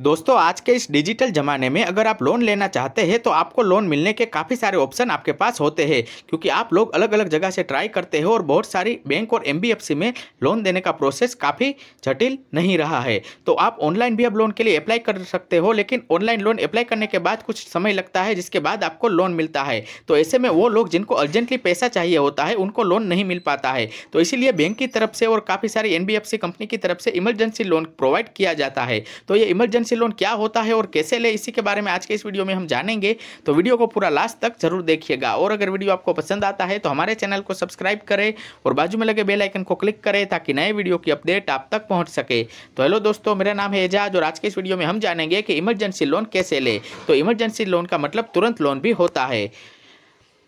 दोस्तों आज के इस डिजिटल ज़माने में अगर आप लोन लेना चाहते हैं तो आपको लोन मिलने के काफ़ी सारे ऑप्शन आपके पास होते हैं क्योंकि आप लोग अलग अलग जगह से ट्राई करते हो और बहुत सारी बैंक और एम में लोन देने का प्रोसेस काफ़ी जटिल नहीं रहा है तो आप ऑनलाइन भी अब लोन के लिए अप्लाई कर सकते हो लेकिन ऑनलाइन लोन अप्लाई करने के बाद कुछ समय लगता है जिसके बाद आपको लोन मिलता है तो ऐसे में वो लोग जिनको अर्जेंटली पैसा चाहिए होता है उनको लोन नहीं मिल पाता है तो इसीलिए बैंक की तरफ से और काफ़ी सारी एन कंपनी की तरफ से इमरजेंसी लोन प्रोवाइड किया जाता है तो ये इमरजेंसी रेजिडेंसी लोन क्या होता है और कैसे ले इसी के बारे में आज के इस वीडियो में हम जानेंगे तो वीडियो को पूरा लास्ट तक जरूर देखिएगा और अगर वीडियो आपको पसंद आता है तो हमारे चैनल को सब्सक्राइब करें और बाजू में लगे बेलाइकन को क्लिक करें ताकि नए वीडियो की अपडेट आप तक पहुंच सके तो हेलो दोस्तों मेरा नाम है एजाज और आज के इस वीडियो में हम जानेंगे कि इमरजेंसी लोन कैसे ले तो इमरजेंसी लोन का मतलब तुरंत लोन भी होता है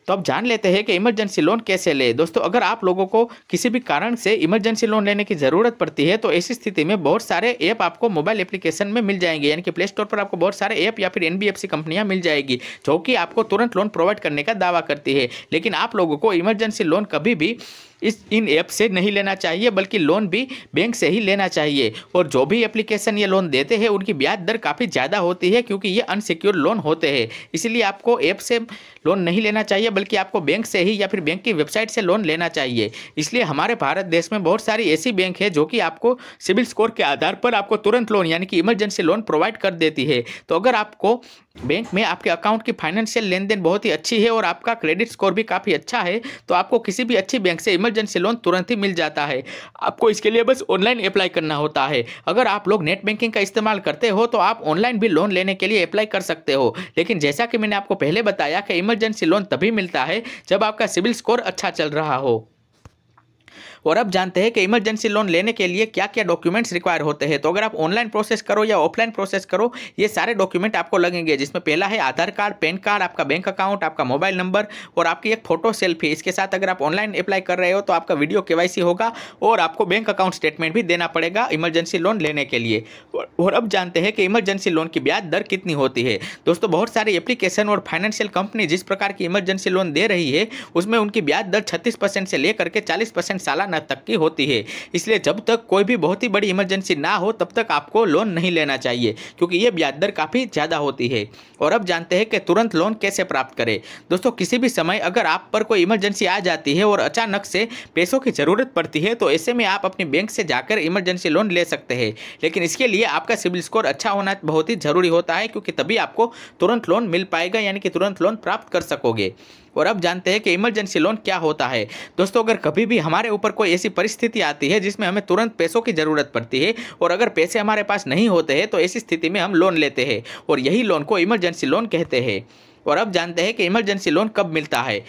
तो अब जान लेते हैं कि इमरजेंसी लोन कैसे ले दोस्तों अगर आप लोगों को किसी भी कारण से इमरजेंसी लोन लेने की ज़रूरत पड़ती है तो ऐसी स्थिति में बहुत सारे ऐप आपको मोबाइल एप्लीकेशन में मिल जाएंगे यानी कि प्ले स्टोर पर आपको बहुत सारे ऐप या फिर एनबीएफसी कंपनियां मिल जाएगी जो कि आपको तुरंत लोन प्रोवाइड करने का दावा करती है लेकिन आप लोगों को इमरजेंसी लोन कभी भी इस इन ऐप से नहीं लेना चाहिए बल्कि लोन भी बैंक से ही लेना चाहिए और जो भी एप्लीकेशन ये लोन देते हैं उनकी ब्याज दर काफ़ी ज़्यादा होती है क्योंकि ये अनसिक्योर लोन होते हैं इसलिए आपको ऐप से लोन नहीं लेना चाहिए बल्कि आपको बैंक से ही या फिर बैंक की वेबसाइट से लोन लेना चाहिए इसलिए हमारे भारत देश में बहुत सारी ऐसी बैंक है जो कि आपको सिविल स्कोर के आधार पर आपको तुरंत लोन यानी कि इमरजेंसी लोन प्रोवाइड कर देती है तो अगर आपको बैंक में आपके अकाउंट की फाइनेंशियल लेन देन बहुत ही अच्छी है और आपका क्रेडिट स्कोर भी काफ़ी अच्छा है तो आपको किसी भी अच्छी बैंक से इमरजेंसी लोन तुरंत ही मिल जाता है आपको इसके लिए बस ऑनलाइन अप्लाई करना होता है अगर आप लोग नेट बैंकिंग का इस्तेमाल करते हो तो आप ऑनलाइन भी लोन लेने के लिए अप्लाई कर सकते हो लेकिन जैसा कि मैंने आपको पहले बताया कि इमरजेंसी लोन तभी मिलता है जब आपका सिविल स्कोर अच्छा चल रहा हो और अब जानते हैं कि इमरजेंसी लोन लेने के लिए क्या क्या डॉक्यूमेंट्स रिक्वायर होते हैं तो अगर आप ऑनलाइन प्रोसेस करो या ऑफलाइन प्रोसेस करो ये सारे डॉक्यूमेंट आपको लगेंगे जिसमें पहला है आधार कार्ड पैन कार्ड आपका बैंक अकाउंट आपका मोबाइल नंबर और आपकी एक फोटो सेल्फी इसके साथ अगर आप ऑनलाइन अप्लाई कर रहे हो तो आपका वीडियो के होगा और आपको बैंक अकाउंट स्टेटमेंट भी देना पड़ेगा इमरजेंसी लोन लेने के लिए और अब जानते हैं कि इमरजेंसी लोन की ब्याज दर कितनी होती है दोस्तों बहुत सारी एप्लीकेशन और फाइनेंशियल कंपनी जिस प्रकार की इमरजेंसी लोन दे रही है उसमें उनकी ब्याज दर छत्तीस से लेकर के चालीस सालाना न तक की होती है इसलिए जब तक कोई भी बहुत ही बड़ी इमरजेंसी ना हो तब तक आपको लोन नहीं लेना चाहिए क्योंकि ये ब्याज दर काफ़ी ज़्यादा होती है और अब जानते हैं कि तुरंत लोन कैसे प्राप्त करें दोस्तों किसी भी समय अगर आप पर कोई इमरजेंसी आ जाती है और अचानक से पैसों की ज़रूरत पड़ती है तो ऐसे में आप अपनी बैंक से जाकर इमरजेंसी लोन ले सकते हैं लेकिन इसके लिए आपका सिविल स्कोर अच्छा होना बहुत ही ज़रूरी होता है क्योंकि तभी आपको तुरंत लोन मिल पाएगा यानी कि तुरंत लोन प्राप्त कर सकोगे और अब जानते हैं कि इमरजेंसी लोन क्या होता है दोस्तों अगर कभी भी हमारे ऊपर कोई ऐसी परिस्थिति आती है जिसमें हमें तुरंत पैसों की ज़रूरत पड़ती है और अगर पैसे हमारे पास नहीं होते हैं तो ऐसी स्थिति में हम लोन लेते हैं और यही लोन को इमरजेंसी लोन कहते हैं और अब जानते हैं कि इमरजेंसी लोन कब मिलता है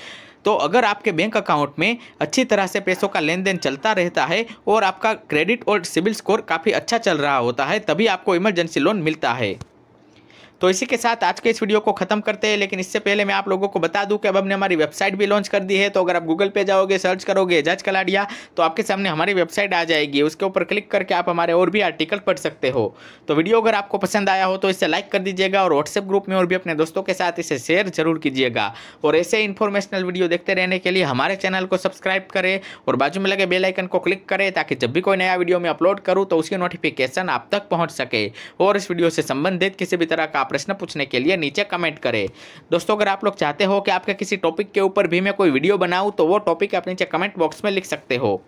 तो अगर आपके बैंक अकाउंट में अच्छी तरह से पैसों का लेन देन चलता रहता है और आपका क्रेडिट और सिबिल स्कोर काफ़ी अच्छा चल रहा होता है तभी आपको इमरजेंसी लोन मिलता है तो इसी के साथ आज के इस वीडियो को खत्म करते हैं लेकिन इससे पहले मैं आप लोगों को बता दूं कि अब हमने हमारी वेबसाइट भी लॉन्च कर दी है तो अगर आप गूगल पे जाओगे सर्च करोगे जज कलाडिया तो आपके सामने हमारी वेबसाइट आ जाएगी उसके ऊपर क्लिक करके आप हमारे और भी आर्टिकल पढ़ सकते हो तो वीडियो अगर आपको पसंद आया हो तो इसे लाइक कर दीजिएगा और व्हाट्सएप ग्रुप में और भी अपने दोस्तों के साथ इसे शेयर जरूर कीजिएगा और ऐसे इन्फॉर्मेशनल वीडियो देखते रहने के लिए हमारे चैनल को सब्सक्राइब करें और बाजू में लगे बेलाइकन को क्लिक करें ताकि जब भी कोई नया वीडियो मैं अपलोड करूँ तो उसकी नोटिफिकेशन आप तक पहुँच सके और इस वीडियो से संबंधित किसी भी तरह का प्रश्न पूछने के लिए नीचे कमेंट करें दोस्तों अगर आप लोग चाहते हो कि आपके किसी टॉपिक के ऊपर भी मैं कोई वीडियो बनाऊँ तो वो टॉपिक आप नीचे कमेंट बॉक्स में लिख सकते हो